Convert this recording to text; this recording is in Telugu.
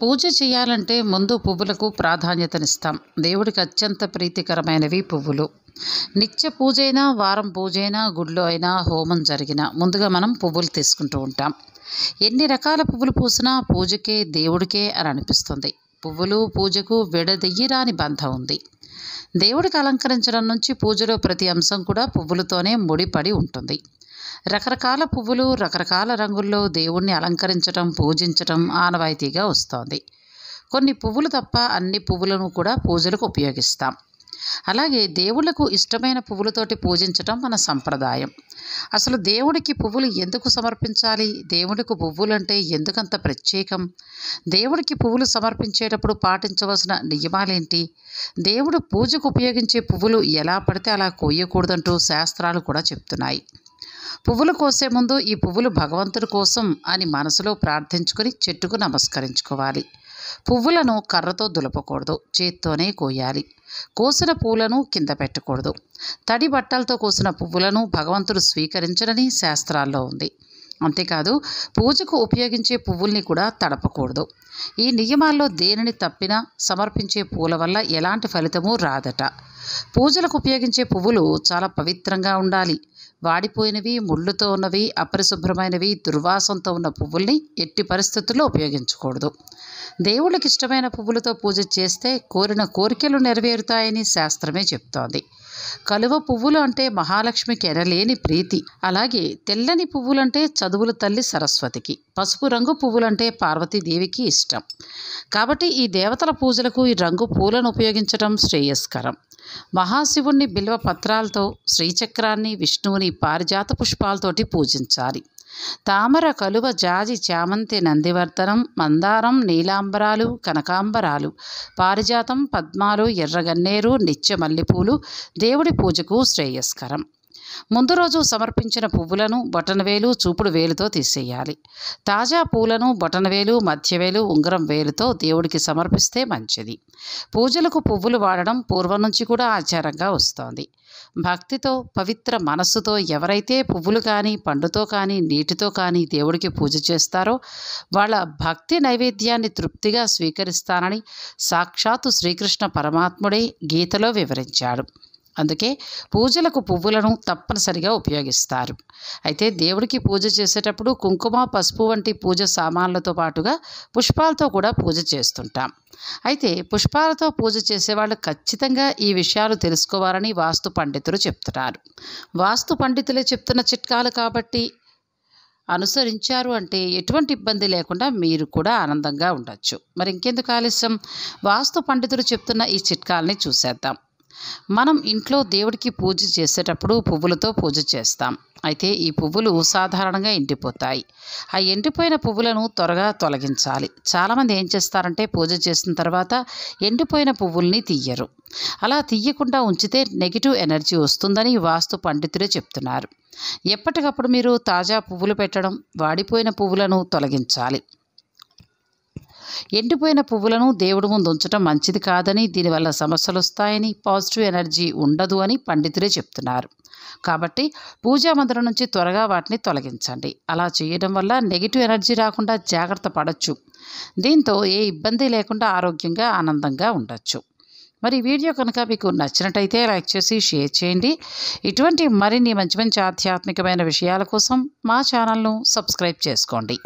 పూజ చేయాలంటే ముందు పువ్వులకు ప్రాధాన్యతనిస్తాం దేవుడికి అత్యంత ప్రీతికరమైనవి పువ్వులు నిత్య పూజైనా వారం పూజైనా గుడిలో అయినా హోమం జరిగినా ముందుగా మనం పువ్వులు తీసుకుంటూ ఉంటాం ఎన్ని రకాల పువ్వులు పూసినా పూజకే దేవుడికే అని అనిపిస్తుంది పువ్వులు పూజకు విడదెయ్యరాని బంధం ఉంది దేవుడికి అలంకరించడం నుంచి పూజలో ప్రతి అంశం కూడా పువ్వులతోనే ముడిపడి ఉంటుంది రకరకాల పువ్వులు రకరకాల రంగుల్లో దేవుణ్ణి అలంకరించటం పూజించటం ఆనవాయితీగా వస్తోంది కొన్ని పువ్వులు తప్ప అన్ని పువ్వులను కూడా పూజలకు ఉపయోగిస్తాం అలాగే దేవుళ్లకు ఇష్టమైన పువ్వులతోటి పూజించటం మన సంప్రదాయం అసలు దేవుడికి పువ్వులు ఎందుకు సమర్పించాలి దేవుడికి పువ్వులంటే ఎందుకంత ప్రత్యేకం దేవుడికి పువ్వులు సమర్పించేటప్పుడు పాటించవలసిన నియమాలేంటి దేవుడు పూజకు ఉపయోగించే పువ్వులు ఎలా పడితే అలా కోయకూడదంటూ శాస్త్రాలు కూడా చెప్తున్నాయి పువ్వులు కోసే ముందు ఈ పువ్వులు భగవంతుడి కోసం అని మనసులో ప్రార్థించుకుని చెట్టుకు నమస్కరించుకోవాలి పువ్వులను కర్రతో దులపకూడదు చేత్తోనే కోయాలి కోసిన పూలను కింద పెట్టకూడదు తడి బట్టలతో కోసిన పువ్వులను భగవంతుడు స్వీకరించడని శాస్త్రాల్లో ఉంది అంతేకాదు పూజకు ఉపయోగించే పువ్వుల్ని కూడా తడపకూడదు ఈ నియమాల్లో దేనిని తప్పినా సమర్పించే పూల వల్ల ఎలాంటి ఫలితమూ రాదట పూజలకు ఉపయోగించే పువ్వులు చాలా పవిత్రంగా ఉండాలి వాడిపోయినవి ముళ్ళుతో ఉన్నవి అపరిశుభ్రమైనవి దుర్వాసంతో ఉన్న పువ్వుల్ని ఎట్టి పరిస్థితుల్లో ఉపయోగించకూడదు దేవుళ్ళకి ఇష్టమైన పువ్వులతో పూజ చేస్తే కోరిన కోరికలు నెరవేరుతాయని శాస్త్రమే చెప్తోంది కలువ పువ్వులు అంటే మహాలక్ష్మికి ఎనలేని ప్రీతి అలాగే తెల్లని పువ్వులంటే చదువుల తల్లి సరస్వతికి పసుపు రంగు పువ్వులంటే పార్వతీదేవికి ఇష్టం కాబట్టి ఈ దేవతల పూజలకు ఈ రంగు పూలను ఉపయోగించడం శ్రేయస్కరం మహాశివుణ్ణి బిల్వ పత్రాలతో శ్రీచక్రాన్ని విష్ణువుని పారిజాత పుష్పాలతోటి పూజించాలి తామర కలువ జాజి చామంతి నందివర్ధనం మందారం నీలాంబరాలు కనకాంబరాలు పారిజాతం పద్మాలు ఎర్రగన్నేరు నిత్య మల్లెపూలు దేవుడి పూజకు శ్రేయస్కరం ముందు రోజు సమర్పించిన పువ్వులను బొటనవేలు చూపుడు వేలుతో తీసేయాలి తాజా పూలను బొటనవేలు మధ్యవేలు ఉంగరం వేలుతో దేవుడికి సమర్పిస్తే మంచిది పూజలకు పువ్వులు వాడడం పూర్వం నుంచి కూడా ఆచారంగా వస్తోంది భక్తితో పవిత్ర మనస్సుతో ఎవరైతే పువ్వులు కానీ పండుతో కానీ నీటితో కానీ దేవుడికి పూజ చేస్తారో వాళ్ళ భక్తి నైవేద్యాన్ని తృప్తిగా స్వీకరిస్తానని సాక్షాత్తు శ్రీకృష్ణ పరమాత్ముడే గీతలో వివరించాడు అందుకే పూజలకు పువ్వులను తప్పనిసరిగా ఉపయోగిస్తారు అయితే దేవుడికి పూజ చేసేటప్పుడు కుంకుమ పసుపు వంటి పూజ సామాన్లతో పాటుగా పుష్పాలతో కూడా పూజ చేస్తుంటాం అయితే పుష్పాలతో పూజ చేసేవాళ్ళు ఖచ్చితంగా ఈ విషయాలు తెలుసుకోవాలని వాస్తు పండితులు చెప్తున్నారు వాస్తు పండితులే చెప్తున్న చిట్కాలు కాబట్టి అనుసరించారు అంటే ఎటువంటి ఇబ్బంది లేకుండా మీరు కూడా ఆనందంగా ఉండొచ్చు మరి ఇంకెందుకు ఆలస్యం వాస్తు పండితులు చెప్తున్న ఈ చిట్కాలని చూసేద్దాం మనం ఇంట్లో దేవుడికి పూజ చేసేటప్పుడు పువ్వులతో పూజ చేస్తాం అయితే ఈ పువ్వులు సాధారణంగా ఎండిపోతాయి ఆ ఎండిపోయిన పువ్వులను త్వరగా తొలగించాలి చాలామంది ఏం చేస్తారంటే పూజ చేసిన తర్వాత ఎండిపోయిన పువ్వుల్ని తీయరు అలా తీయకుండా ఉంచితే నెగిటివ్ ఎనర్జీ వస్తుందని వాస్తు పండితులే చెప్తున్నారు ఎప్పటికప్పుడు మీరు తాజా పువ్వులు పెట్టడం వాడిపోయిన పువ్వులను తొలగించాలి ఎండిపోయిన పువ్వులను దేవుడు ముందు ఉంచడం మంచిది కాదని దీనివల్ల సమస్యలు వస్తాయని పాజిటివ్ ఎనర్జీ ఉండదు అని పండితులే చెప్తున్నారు కాబట్టి పూజా మందిరం నుంచి త్వరగా వాటిని తొలగించండి అలా చేయడం వల్ల నెగిటివ్ ఎనర్జీ రాకుండా జాగ్రత్త పడవచ్చు దీంతో ఏ ఇబ్బంది లేకుండా ఆరోగ్యంగా ఆనందంగా ఉండొచ్చు మరి వీడియో కనుక మీకు నచ్చినట్టయితే లైక్ చేసి షేర్ చేయండి ఇటువంటి మరిన్ని మంచి మంచి ఆధ్యాత్మికమైన విషయాల కోసం మా ఛానల్ను సబ్స్క్రైబ్ చేసుకోండి